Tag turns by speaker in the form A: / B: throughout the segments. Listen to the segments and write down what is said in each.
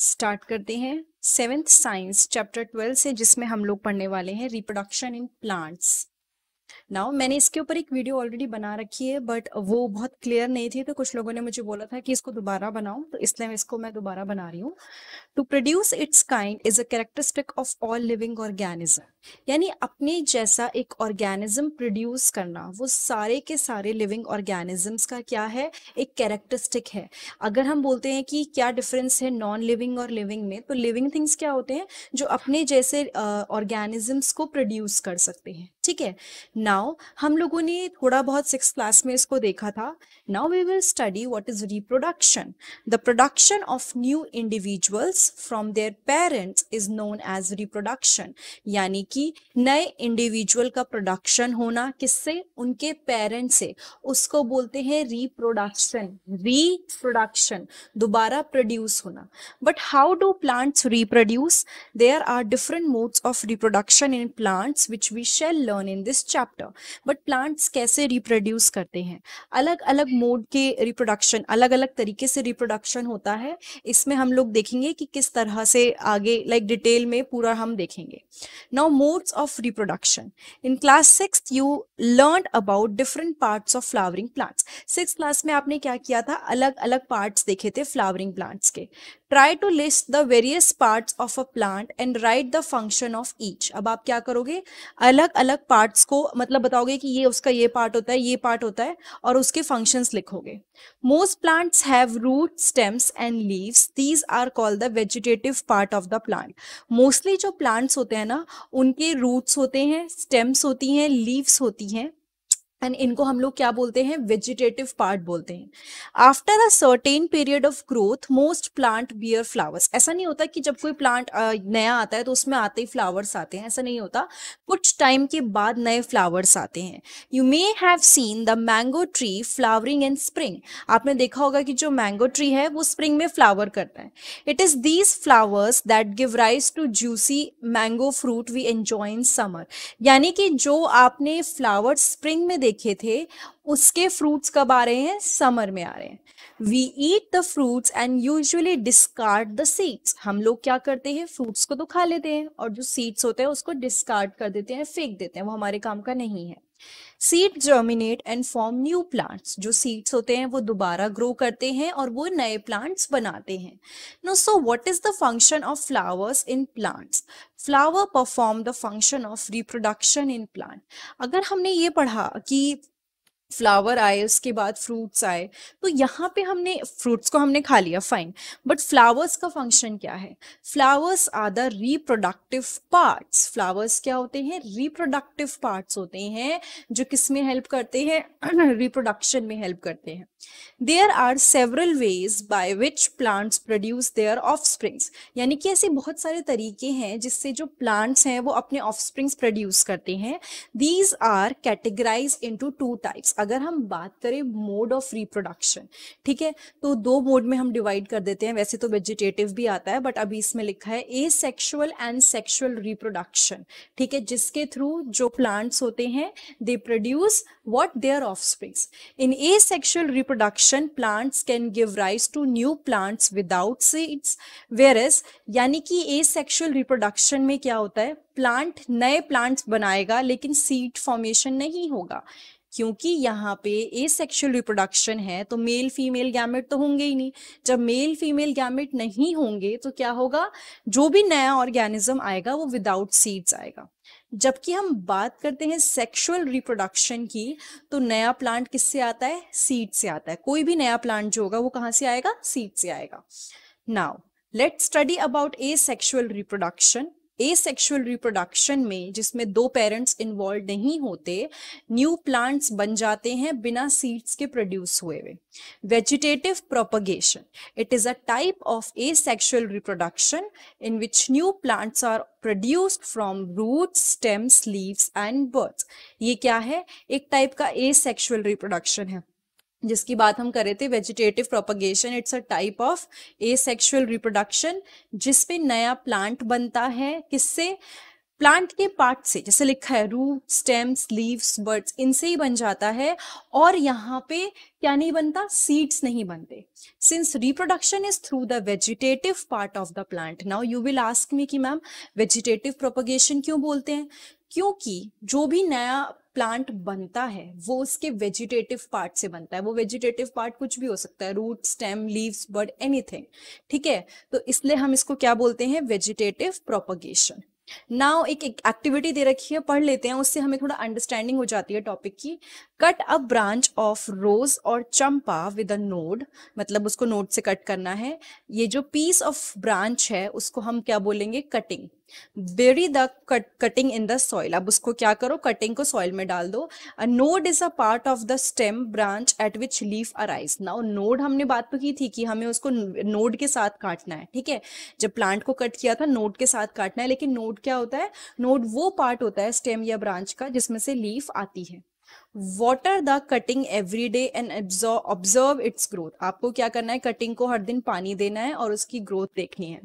A: Start करते हैं seventh science chapter twelve से जिसमें हम लोग पढ़ने वाले हैं रिप्रोडक्शन इन प्लांट्स नाउ मैंने इसके ऊपर एक वीडियो ऑलरेडी बना रखी है बट वो बहुत क्लियर नहीं थी तो कुछ लोगों ने मुझे बोला था कि इसको दोबारा बनाऊं तो इसलिए इसको मैं दोबारा बना रही हूँ to produce it's kind is a characteristic of all living organism यानी अपने जैसा एक ऑर्गेनिज्म प्रोड्यूस करना वो सारे के सारे लिविंग ऑर्गेनिजम्स का क्या है एक कैरेक्टरिस्टिक है अगर हम बोलते हैं कि क्या डिफरेंस है नॉन लिविंग और लिविंग में तो लिविंग थिंग्स क्या होते हैं जो अपने जैसे ऑर्गेनिजम्स uh, को प्रोड्यूस कर सकते हैं ठीक है नाउ हम लोगों ने थोड़ा बहुत सिक्स क्लास में इसको देखा था now we will study what is reproduction the production of new individuals from their parents is known as reproduction यानी कि नए इंडिविजुअल का प्रोडक्शन होना किससे उनके पेरेंट्स से उसको बोलते हैं रिप्रोडक्शन रिप्रोडक्शन दोबारा प्रोड्यूस होना but how do plants reproduce there are different modes of reproduction in plants which we shall learn in this chapter chapter but plants कैसे रिप्रोड्यूस करते हैं अलग अलग मोड के रिप्रोडक्शन अलग अलग तरीके से रिप्रोडक्शन होता है इसमें हम लोग देखेंगे कि किस तरह से आगे लाइक like डिटेल में पूरा हम देखेंगे now modes of reproduction in class six you learn about different parts of flowering plants six class में आपने क्या किया था अलग अलग पार्ट्स देखे थे फ्लावरिंग प्लांट्स के try to list the various part of a plant and write the function of each अब आप क्या करोगे अलग अलग पार्ट्स को मतलब बताओगे कि ये उसका ये पार्ट होता है ये पार्ट होता है और उसके फंक्शन लिखोगे most plants have root stems and leaves these are called the vegetative part of the plant mostly जो प्लांट्स होते हैं ना उनके रूट्स होते हैं स्टेम्स होती हैं लीव्स होती हैं एंड इनको हम लोग क्या बोलते हैं वेजिटेटिव पार्ट बोलते हैं after a certain period of growth most plant bear flowers ऐसा नहीं होता कि जब कोई प्लांट नया आता है तो उसमें आते ही फ्लावर्स आते हैं ऐसा नहीं होता कुछ टाइम के बाद नए फ्लावर्स आते हैं you may have seen the mango tree flowering in spring आपने देखा होगा कि जो मैंगो ट्री है वो स्प्रिंग में फ्लावर करता है it is these flowers that give rise to juicy mango fruit we enjoy in summer यानी कि जो आपने फ्लावर्स स्प्रिंग में देखे थे उसके फ्रूट्स कब आ रहे हैं समर में आ रहे हैं we eat the fruits and usually discard the seeds हम लोग क्या करते हैं फ्रूट्स को तो खा लेते हैं और जो सीड्स होते हैं उसको डिस्कार्ड कर देते हैं फेंक देते हैं वो हमारे काम का नहीं है seed germinate and form new plants जो सीड्स होते हैं वो दोबारा ग्रो करते हैं और वो नए प्लांट्स बनाते हैं no so what is the function of flowers in plants flower perform the function of reproduction in plant अगर हमने ये पढ़ा कि फ्लावर आए उसके बाद फ्रूट्स आए तो यहाँ पे हमने फ्रूट्स को हमने खा लिया फाइन बट फ्लावर्स का फंक्शन क्या है flowers are the reproductive parts flowers क्या होते हैं रिप्रोडक्टिव पार्ट्स होते हैं जो किस में हेल्प करते हैं रिप्रोडक्शन में हेल्प करते हैं there are several ways by which plants produce their off यानी कि ऐसे बहुत सारे तरीके हैं जिससे जो प्लांट्स हैं वो अपने ऑफ प्रोड्यूस करते हैं these are categorize into two types अगर हम बात करें मोड ऑफ रिप्रोडक्शन ठीक है तो दो मोड में हम डिवाइड कर देते हैं वैसे तो वेजिटेटिव भी आता है बट अभी इसमें लिखा है asexual and sexual reproduction ठीक है जिसके थ्रू जो प्लांट्स होते हैं they produce what their offsprings in asexual reproduction plants can give rise to new plants without seeds whereas यानी कि ए सेक्शुअल रिप्रोडक्शन में क्या होता है प्लांट नए प्लांट्स बनाएगा लेकिन सीड फॉर्मेशन नहीं होगा क्योंकि यहाँ पे ए सेक्शुअल रिप्रोडक्शन है तो मेल फीमेल गैमेट तो होंगे ही नहीं जब मेल फीमेल गैमेट नहीं होंगे तो क्या होगा जो भी नया ऑर्गेनिज्म आएगा वो विदाउट सीड्स आएगा जबकि हम बात करते हैं सेक्सुअल रिप्रोडक्शन की तो नया प्लांट किससे आता है सीड से आता है कोई भी नया प्लांट जो होगा वो कहाँ से आएगा सीड से आएगा now let study about asexual reproduction asexual reproduction में जिसमें दो पेरेंट्स इन्वॉल्व नहीं होते न्यू प्लांट्स बन जाते हैं बिना सीड्स के प्रोड्यूस हुए हुए vegetative propagation it is a type of asexual reproduction in which new plants are produced from root stems leaves and buds ये क्या है एक टाइप का ए सेक्शुअल रिप्रोडक्शन है जिसकी बात हम कर रहे थे vegetative propagation it's a type of asexual reproduction जिसपे नया प्लांट बनता है किससे प्लांट के पार्ट से जैसे लिखा है रूट स्टेम्स लीव्स बर्ड्स इनसे ही बन जाता है और यहाँ पे क्या नहीं बनता सीड्स नहीं बनते since reproduction is through the vegetative part of the plant now you will ask me कि मैम वेजिटेटिव प्रोपगेशन क्यों बोलते हैं क्योंकि जो भी नया प्लांट बनता है वो उसके वेजिटेटिव पार्ट से बनता है वो वेजिटेटिव पार्ट कुछ भी हो सकता है root stem leaves bud anything ठीक है तो इसलिए हम इसको क्या बोलते हैं वेजिटेटिव प्रोपगेशन नाउ एक एक्टिविटी दे रखी है पढ़ लेते हैं उससे हमें थोड़ा अंडरस्टैंडिंग हो जाती है टॉपिक की cut a branch of rose और चंपा विद अ नोड मतलब उसको नोड से कट करना है ये जो पीस ऑफ ब्रांच है उसको हम क्या बोलेंगे cutting bury the cut, cutting in the soil अब उसको क्या करो कटिंग को सॉइल में डाल दो a node is a part of the stem branch at which leaf arise now node हमने बात तो की थी कि हमें उसको नोड के साथ काटना है ठीक है जब प्लांट को कट किया था नोड के साथ काटना है लेकिन नोड क्या होता है नोड वो पार्ट होता है स्टेम या ब्रांच का जिसमें से लीफ आती है water the cutting every day and observe its growth आपको क्या करना है कटिंग को हर दिन पानी देना है और उसकी ग्रोथ देखनी है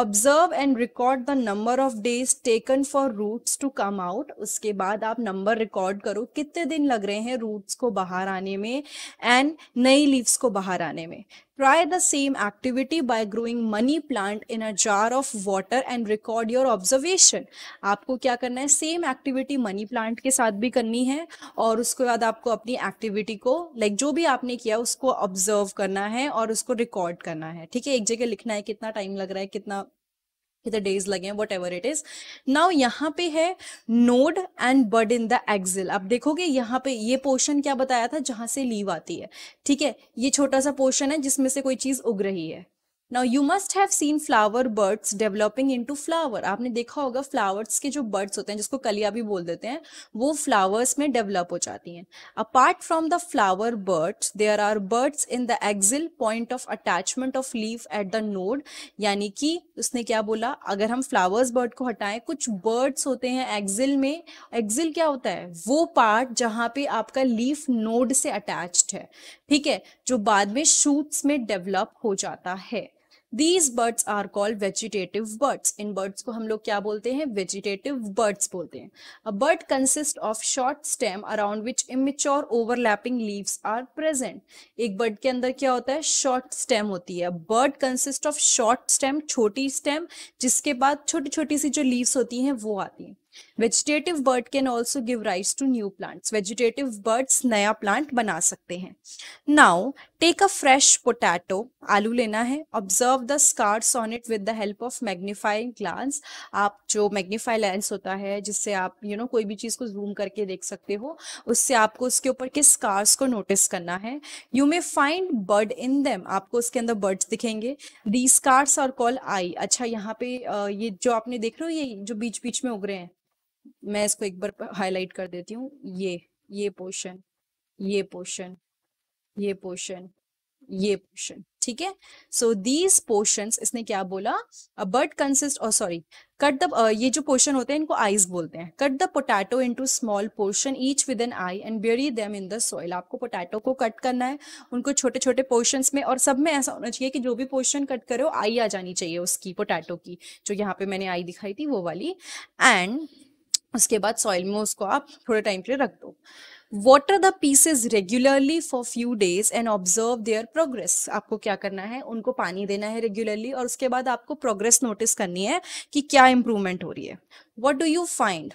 A: observe and record the number of days taken for roots to come out उसके बाद आप नंबर रिकॉर्ड करो कितने दिन लग रहे हैं रूट्स को बाहर आने में एंड नई लीव्स को बाहर आने में Try the same activity by growing money plant in a jar of water and record your observation. आपको क्या करना है सेम एक्टिविटी मनी प्लांट के साथ भी करनी है और उसके बाद आपको अपनी एक्टिविटी को लाइक like जो भी आपने किया उसको ऑब्जर्व करना है और उसको रिकॉर्ड करना है ठीक है एक जगह लिखना है कितना टाइम लग रहा है कितना इधर डेज लगे हैं whatever it is now यहाँ पे है node and bud in the axil आप देखोगे यहाँ पे ये पोर्शन क्या बताया था जहां से लीव आती है ठीक है ये छोटा सा पोर्शन है जिसमें से कोई चीज उग रही है now you must have seen flower buds developing to flower आपने देखा होगा फ्लावर्स के जो बर्ड्स होते हैं जिसको कलिया भी बोल देते हैं वो फ्लावर्स में डेवलप हो जाती हैं apart from the flower buds there are buds in the axil point of attachment of leave at the node यानी कि उसने क्या बोला अगर हम फ्लावर्स बर्ड को हटाएं कुछ बर्ड्स होते हैं एक्सिल में एक्सिल क्या होता है वो पार्ट जहाँ पे आपका लीफ नोड से अटैच्ड है ठीक है जो बाद में शूट्स में डेवलप हो जाता है these buds are called vegetative buds in buds को हम लोग क्या बोलते हैं वेजिटेटिव बर्ड्स बोलते हैं a bud consist of short stem around which immature overlapping leaves are present एक बर्ड के अंदर क्या होता है शॉर्ट स्टेम होती है bud consist of short stem छोटी स्टेम जिसके बाद छोटी छोटी सी जो लीव्स होती हैं वो आती हैं vegetative bud can also give rise to new plants vegetative buds नया प्लांट बना सकते हैं now take a fresh potato आलू लेना है observe the scars on it with the help of magnifying glass आप जो मैग्नीफाई लेंस होता है जिससे आप यू you नो know, कोई भी चीज़ को जूम करके देख सकते हो उससे आपको उसके ऊपर के स्कार्स को नोटिस करना है you may find bud in them आपको उसके अंदर बर्ड्स दिखेंगे the scars are call eye अच्छा यहाँ पे ये जो आपने देख रहे हो ये जो बीच बीच में उग रहे हैं मैं इसको एक बार हाईलाइट कर देती हूँ ये ये पोर्शन ये पोर्शन ये पोर्शन ये पोर्शन ठीक है सो दीज पोर्शन इसने क्या बोला बर्ड कंसिस्ट और सॉरी कट द ये जो पोर्शन होते हैं इनको आइज बोलते हैं cut the potato into small portion each with an eye and bury them in the soil आपको पोटैटो को कट करना है उनको छोटे छोटे पोर्शन में और सब में ऐसा होना चाहिए कि जो भी पोर्शन कट करो आई आ जानी चाहिए उसकी पोटैटो की जो यहाँ पे मैंने आई दिखाई थी वो वाली एंड उसके बाद सॉइल में उसको आप थोड़े टाइम के लिए रख दो water the pieces regularly for few days and observe their progress आपको क्या करना है उनको पानी देना है रेगुलरली और उसके बाद आपको प्रोग्रेस नोटिस करनी है कि क्या इंप्रूवमेंट हो रही है what do you find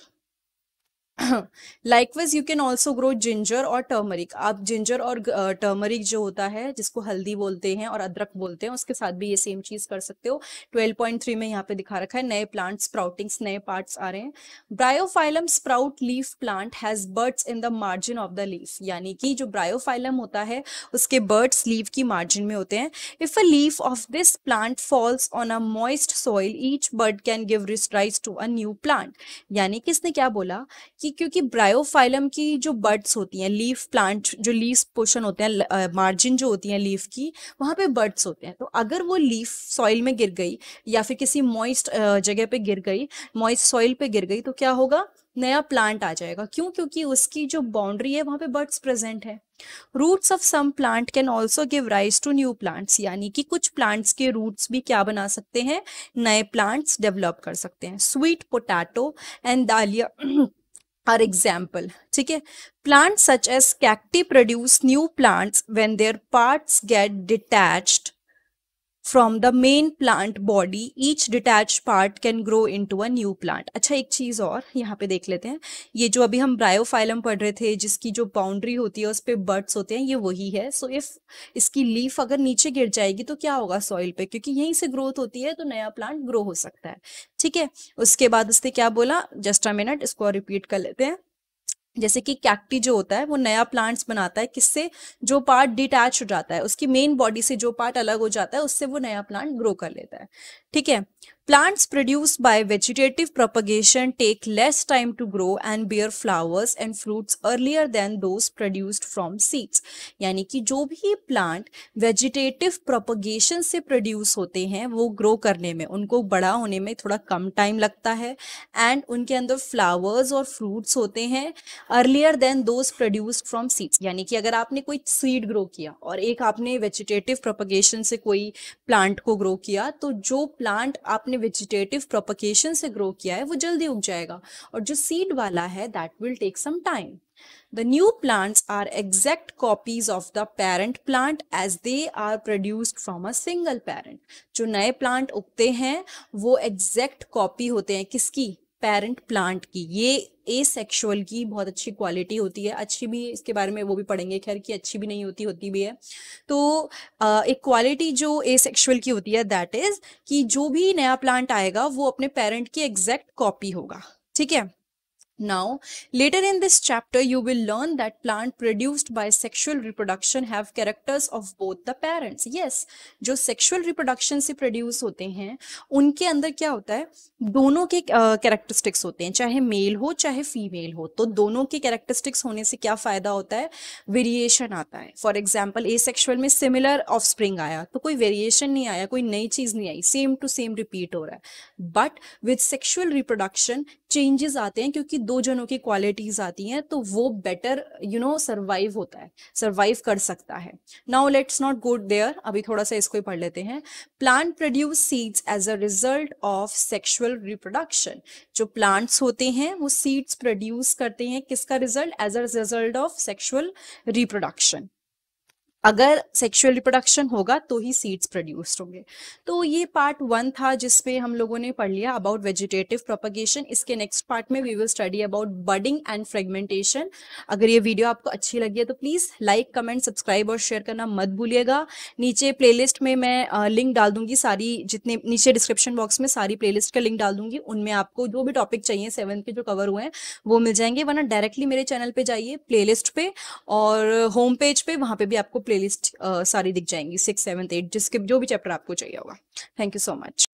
A: likewise you can also grow ginger और टर्मरिक आप जिंजर और टर्मरिक जो होता है जिसको हल्दी बोलते हैं और अदरक बोलते हैं उसके साथ भी ये सेम चीज कर सकते हो 12.3 में यहाँ पे दिखा रखा है नए प्लांट स्प्राउटिंग्स नए पार्ट्स आ रहे हैं bryophyllum sprout leaf plant has buds in the margin of the leaf यानी कि जो ब्रायोफाइलम होता है उसके बर्ड्स लीव की मार्जिन में होते हैं if a leaf of this plant falls on a moist soil each bud can give rise to a new plant यानी कि इसने क्या बोला कि क्योंकि ब्रायोफाइलम की जो बर्ड्स होती हैं लीफ प्लांट जो लीफ पोर्शन होते हैं मार्जिन जो होती हैं लीफ की वहाँ पे बर्ड्स होते हैं तो अगर वो लीफ सॉइल में गिर गई या फिर किसी मॉइस्ट जगह पे गिर गई मॉइस्ट सॉइल पे गिर गई तो क्या होगा नया प्लांट आ जाएगा क्यों क्योंकि उसकी जो बाउंड्री है वहाँ पे बर्ड्स प्रेजेंट है roots of some plant can also give rise to new plants यानी कि कुछ प्लांट्स के रूट्स भी क्या बना सकते हैं नए प्लांट्स डेवलप कर सकते हैं sweet potato and dahlia For example ठीक है plants such as cacti produce new plants when their parts get detached from the main plant body each detach part can grow into a new plant अच्छा एक चीज़ और यहाँ पे देख लेते हैं ये जो अभी हम ब्रायोफाइलम पढ़ रहे थे जिसकी जो बाउंड्री होती है उस पर बर्ड्स होते हैं ये वही है सो so इफ इसकी लीफ अगर नीचे गिर जाएगी तो क्या होगा सॉइल पे क्योंकि यहीं से ग्रोथ होती है तो नया प्लांट ग्रो हो सकता है ठीक है उसके बाद उसने क्या बोला जस्ट अ मिनट इसको रिपीट कर लेते हैं जैसे कि कैक्टी जो होता है वो नया प्लांट्स बनाता है किससे जो पार्ट डिटैच हो जाता है उसकी मेन बॉडी से जो पार्ट अलग हो जाता है उससे वो नया प्लांट ग्रो कर लेता है ठीक है Plants produced by vegetative propagation take less time to grow and bear flowers and fruits earlier than those produced from seeds. यानी कि जो भी प्लांट वेजिटेटिव प्रोपगेशन से प्रोड्यूस होते हैं वो ग्रो करने में उनको बड़ा होने में थोड़ा कम टाइम लगता है एंड उनके अंदर फ्लावर्स और फ्रूट्स होते हैं earlier than those produced from seeds यानी कि अगर आपने कोई सीड ग्रो किया और एक आपने वेजिटेटिव प्रोपगेशन से कोई प्लांट को ग्रो किया तो जो प्लांट आपने आपने वेजिटेटिव प्रोपोकेशन से ग्रो किया है वो जल्दी उग जाएगा और जो सीड वाला है that will take some time the new plants are exact copies of the parent plant as they are produced from a single parent जो नए प्लांट उगते हैं वो एग्जैक्ट कॉपी होते हैं किसकी पेरेंट प्लांट की ये ए सेक्शुअल की बहुत अच्छी क्वालिटी होती है अच्छी भी इसके बारे में वो भी पढ़ेंगे खैर कि अच्छी भी नहीं होती होती भी है तो एक क्वालिटी जो ए सेक्शुअल की होती है दैट इज कि जो भी नया प्लांट आएगा वो अपने पेरेंट की एग्जैक्ट कॉपी होगा ठीक है Now, later in this chapter, you will learn that plant produced by sexual reproduction have characters of both the parents. Yes, jo sexual reproduction se produce hote hain unke andar kya hota hai dono ke uh, characteristics hote hain chahe male ho chahe female ho to dono ke characteristics hone se kya fayda hota hai variation aata hai for example asexual mein similar offspring aaya to koi variation nahi aaya koi nayi cheez nahi aayi same to same repeat ho raha hai but with sexual reproduction changes aate hain kyunki दो जनों की qualities आती हैं तो वो better you know survive होता है survive कर सकता है now let's not good there अभी थोड़ा सा इसको ही पढ़ लेते हैं plant produce seeds as a result of sexual reproduction जो प्लांट्स होते हैं वो सीड्स प्रोड्यूस करते हैं किसका result as a result of sexual reproduction अगर सेक्सुअल रिप्रोडक्शन होगा तो ही सीड्स प्रोड्यूस्ड होंगे तो ये पार्ट वन था जिसपे हम लोगों ने पढ़ लिया अबाउट वेजिटेटिव प्रोपगेशन इसके नेक्स्ट पार्ट में we will study about budding and fragmentation अगर ये वीडियो आपको अच्छी लगी है तो प्लीज़ लाइक कमेंट सब्सक्राइब और शेयर करना मत भूलिएगा नीचे प्ले में मैं लिंक डाल दूंगी सारी जितने नीचे डिस्क्रिप्शन बॉक्स में सारी प्लेलिस्ट का लिंक डाल दूंगी उनमें आपको जो भी टॉपिक चाहिए सेवन के जो कवर हुए हैं वो मिल जाएंगे वरना डायरेक्टली मेरे चैनल पर जाइए प्लेलिस्ट पे और होम पेज पे वहाँ पे भी आपको प्लेलिस्ट uh, सारी दिख जाएंगी सिक्स सेवन्थ एट जिसके जो भी चैप्टर आपको चाहिए होगा थैंक यू सो मच